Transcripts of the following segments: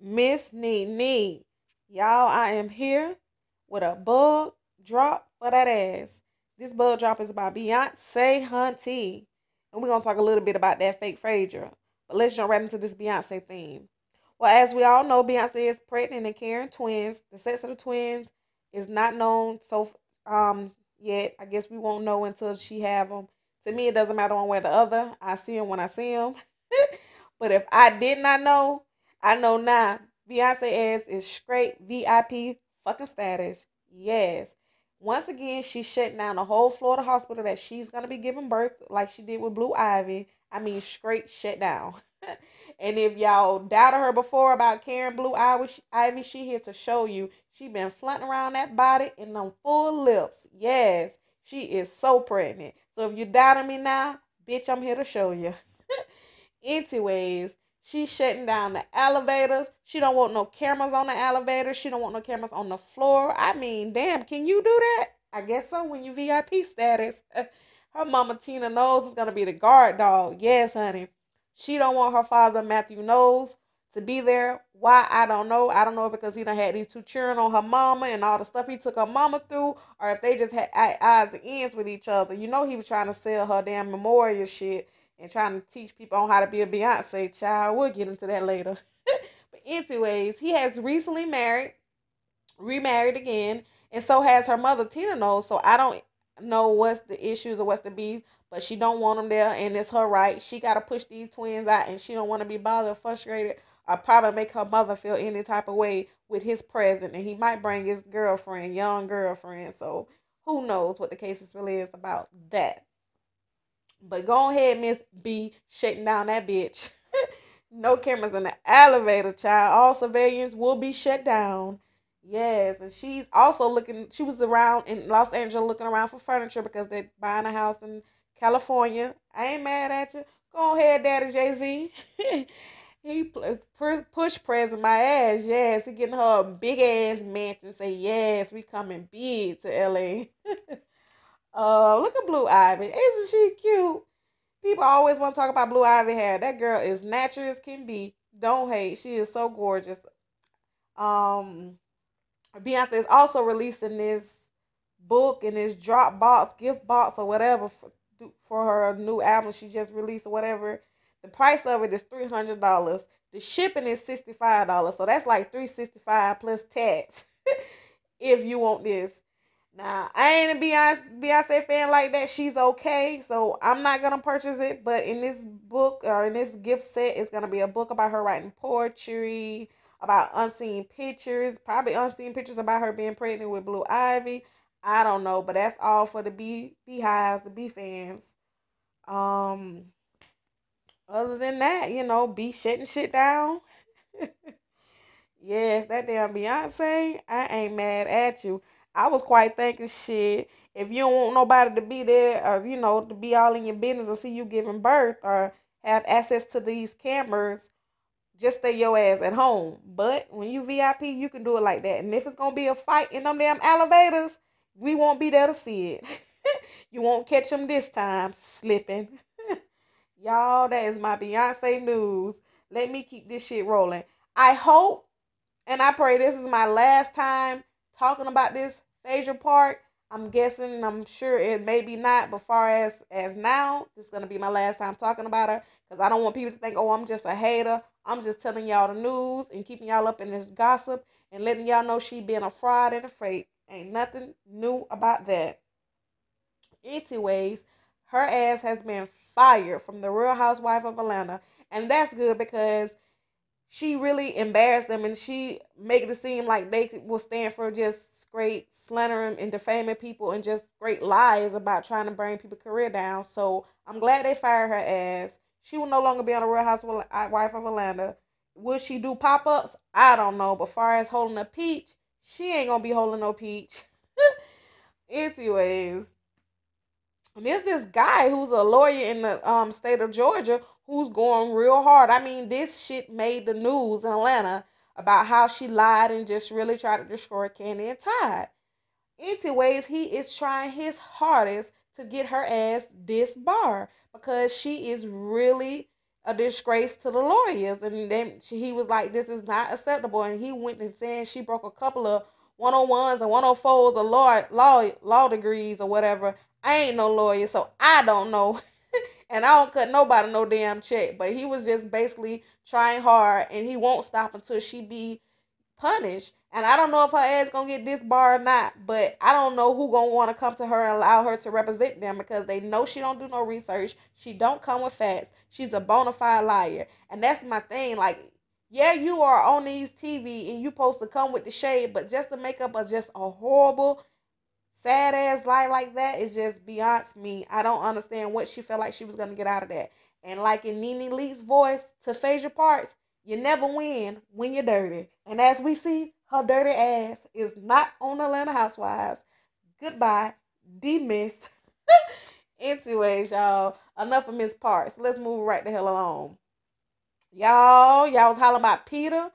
Miss Nene, Y'all, I am here with a bug drop for that ass. This bug drop is by Beyonce Hunty. And we're going to talk a little bit about that fake Phaedra. But let's jump right into this Beyonce theme. Well, as we all know, Beyonce is pregnant and carrying twins. The sex of the twins is not known so um yet. I guess we won't know until she have them. To me, it doesn't matter one way or the other. I see them when I see them. but if I did not know, I know now. Beyonce ass is straight VIP fucking status. Yes. Once again, she's shutting down the whole Florida hospital that she's gonna be giving birth, like she did with Blue Ivy. I mean, straight shut down. and if y'all doubted her before about carrying Blue Ivy, she here to show you she been flaunting around that body and them full lips. Yes, she is so pregnant. So if you doubting me now, bitch, I'm here to show you. Anyways, She's shutting down the elevators. She don't want no cameras on the elevator. She don't want no cameras on the floor. I mean, damn, can you do that? I guess so when you VIP status. her mama Tina knows is gonna be the guard dog. Yes, honey. She don't want her father Matthew knows to be there. Why I don't know. I don't know if because he done had these two children on her mama and all the stuff he took her mama through, or if they just had eyes and ends with each other. You know he was trying to sell her damn memorial shit and trying to teach people on how to be a Beyonce child. We'll get into that later. but anyways, he has recently married, remarried again, and so has her mother Tina knows. So I don't know what's the issues or what's the beef, but she don't want them there, and it's her right. She gotta push these twins out, and she don't want to be bothered, frustrated, or probably make her mother feel any type of way with his present. And he might bring his girlfriend, young girlfriend. So who knows what the case is really is about that. But go ahead, Miss B, shaking down that bitch. no cameras in the elevator, child. All civilians will be shut down. Yes, and she's also looking. She was around in Los Angeles looking around for furniture because they're buying a house in California. I ain't mad at you. Go ahead, Daddy Jay Z. he push press in my ass. Yes, he getting her a big ass mansion. Say yes, we coming big to LA. Uh, look at Blue Ivy. Isn't she cute? People always want to talk about Blue Ivy hair. That girl is natural as can be. Don't hate. She is so gorgeous. Um, Beyonce is also releasing this book and this drop box gift box or whatever for, for her new album she just released or whatever. The price of it is three hundred dollars. The shipping is sixty five dollars, so that's like three sixty five plus tax if you want this. Now, I ain't a Beyonce, Beyonce fan like that. She's okay, so I'm not going to purchase it. But in this book or in this gift set, it's going to be a book about her writing poetry, about unseen pictures, probably unseen pictures about her being pregnant with Blue Ivy. I don't know, but that's all for the bee beehives, the bee fans. Um, other than that, you know, be shutting shit down. yes, that damn Beyonce. I ain't mad at you. I was quite thinking, shit, if you don't want nobody to be there, or, you know, to be all in your business and see you giving birth or have access to these cameras, just stay your ass at home. But when you VIP, you can do it like that. And if it's gonna be a fight in them damn elevators, we won't be there to see it. you won't catch them this time slipping. Y'all, that is my Beyonce news. Let me keep this shit rolling. I hope and I pray this is my last time talking about this Phaser Park. I'm guessing, I'm sure it maybe not, but far as as now, this is gonna be my last time talking about her because I don't want people to think, oh, I'm just a hater. I'm just telling y'all the news and keeping y'all up in this gossip and letting y'all know she been a fraud and a fake. Ain't nothing new about that. Anyways, her ass has been fired from the Real Housewife of Atlanta, and that's good because she really embarrassed them and she make it seem like they will stand for just great slandering and defaming people and just great lies about trying to bring people's career down. So I'm glad they fired her ass. She will no longer be on the Real Housewife uh, of Atlanta. Will she do pop ups? I don't know. But far as holding a peach, she ain't gonna be holding no peach. Anyways, there's this guy who's a lawyer in the um, state of Georgia who's going real hard. I mean, this shit made the news in Atlanta about how she lied and just really tried to destroy Candy and Todd. Anyways, he is trying his hardest to get her ass disbarred because she is really a disgrace to the lawyers. And then she, he was like, this is not acceptable. And he went and saying she broke a couple of 101s and 104s or law, law, law degrees or whatever. I ain't no lawyer, so I don't know and I don't cut nobody no damn check. But he was just basically trying hard, and he won't stop until she be punished. And I don't know if her ass gonna get this bar or not, but I don't know who gonna want to come to her and allow her to represent them because they know she don't do no research. She don't come with facts. She's a bona fide liar, and that's my thing. Like, yeah, you are on these TV and you supposed to come with the shade, but just to make up a just a horrible sad ass lie like that is just beyond me. I don't understand what she felt like she was gonna get out of that. And like in Nene Lee's voice to Phasia Parks, you never win when you're dirty. And as we see, her dirty ass is not on Atlanta Housewives. Goodbye, demiss. Anyways, y'all, enough of Miss Parks. Let's move right the hell along. Y'all, y'all was hollering about Peter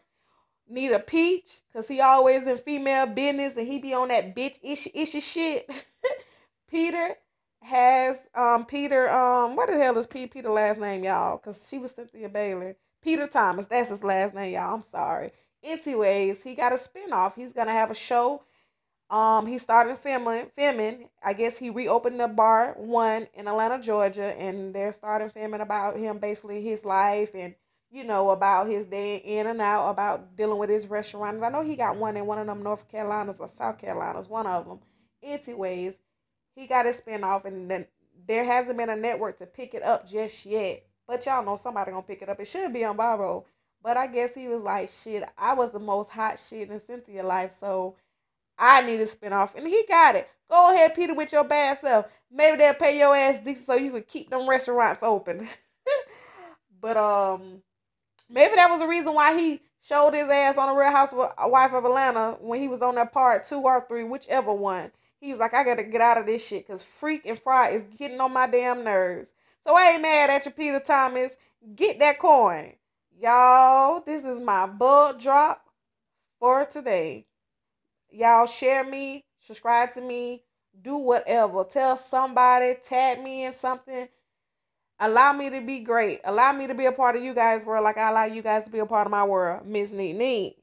need a peach because he always in female business and he be on that bitch ish ish shit. Peter has um Peter um what the hell is P Peter last name y'all? Cause she was Cynthia Baylor. Peter Thomas, that's his last name y'all. I'm sorry. Anyways, he got a spinoff. He's gonna have a show. Um, he started filming. Filming. I guess he reopened the bar one in Atlanta, Georgia, and they're starting filming about him, basically his life and you know, about his day in and out, about dealing with his restaurants. I know he got one in one of them North Carolinas or South Carolinas, one of them. Anyways, he got his spinoff, and then there hasn't been a network to pick it up just yet. But y'all know somebody gonna pick it up. It should be on Bravo. But I guess he was like, shit, I was the most hot shit in Cynthia's life, so I need a spinoff. And he got it. Go ahead, Peter, with your bad self. Maybe they'll pay your ass decent so you can keep them restaurants open. but um Maybe that was the reason why he showed his ass on the Real Housewife of Atlanta when he was on that part two or three, whichever one. He was like, I gotta get out of this shit because Freak and Fry is getting on my damn nerves. So I ain't mad at you, Peter Thomas. Get that coin. Y'all, this is my bug drop for today. Y'all share me, subscribe to me, do whatever. Tell somebody, tag me in something. Allow me to be great. Allow me to be a part of you guys' world like I allow you guys to be a part of my world. Miss Neat Neat.